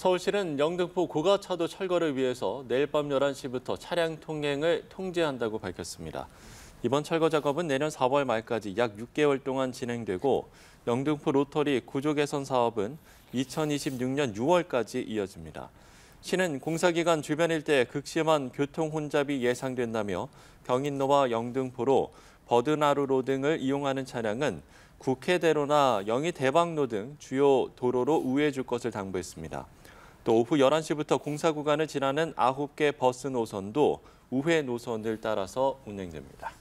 서울시는 영등포 고가차도 철거를 위해서 내일 밤 11시부터 차량 통행을 통제한다고 밝혔습니다. 이번 철거 작업은 내년 4월 말까지 약 6개월 동안 진행되고 영등포 로터리 구조 개선 사업은 2026년 6월까지 이어집니다. 시는 공사기간 주변 일때 극심한 교통 혼잡이 예상된다며 경인로와 영등포로 버드나루로 등을 이용하는 차량은 국회대로나 영희대방로 등 주요 도로로 우회줄 해 것을 당부했습니다. 또 오후 11시부터 공사 구간을 지나는 9개 버스 노선도 우회 노선을 따라서 운행됩니다.